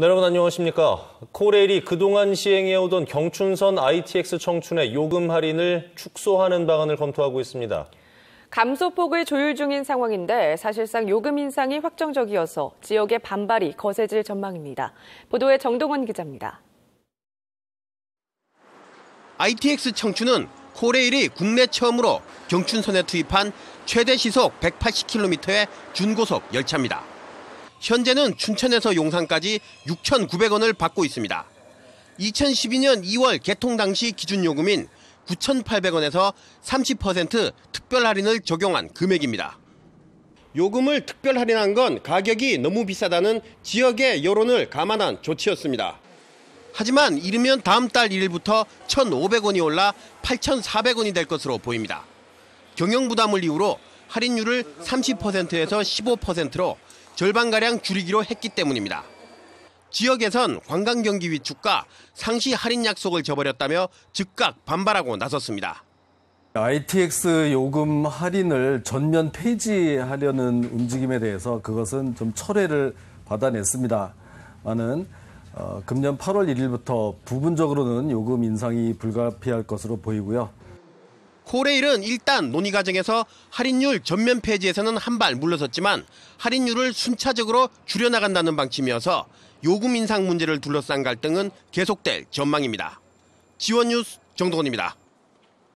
네, 여러분 안녕하십니까. 코레일이 그동안 시행해오던 경춘선 ITX 청춘의 요금 할인을 축소하는 방안을 검토하고 있습니다. 감소폭을 조율 중인 상황인데 사실상 요금 인상이 확정적이어서 지역의 반발이 거세질 전망입니다. 보도에 정동원 기자입니다. ITX 청춘은 코레일이 국내 처음으로 경춘선에 투입한 최대 시속 180km의 준고속 열차입니다. 현재는 춘천에서 용산까지 6,900원을 받고 있습니다. 2012년 2월 개통 당시 기준 요금인 9,800원에서 30% 특별 할인을 적용한 금액입니다. 요금을 특별 할인한 건 가격이 너무 비싸다는 지역의 여론을 감안한 조치였습니다. 하지만 이르면 다음 달 1일부터 1,500원이 올라 8,400원이 될 것으로 보입니다. 경영 부담을 이유로 할인율을 30%에서 15%로 절반가량 줄이기로 했기 때문입니다. 지역에선 관광경기 위축과 상시 할인 약속을 저버렸다며 즉각 반발하고 나섰습니다. ITX 요금 할인을 전면 폐지하려는 움직임에 대해서 그것은 좀 철회를 받아냈습니다만은 어, 금년 8월 1일부터 부분적으로는 요금 인상이 불가피할 것으로 보이고요. 코레일은 일단 논의 과정에서 할인율 전면 폐지에서는 한 발 물러섰지만 할인율을 순차적으로 줄여나간다는 방침이어서 요금 인상 문제를 둘러싼 갈등은 계속될 전망입니다. 지원 뉴스 정동원입니다.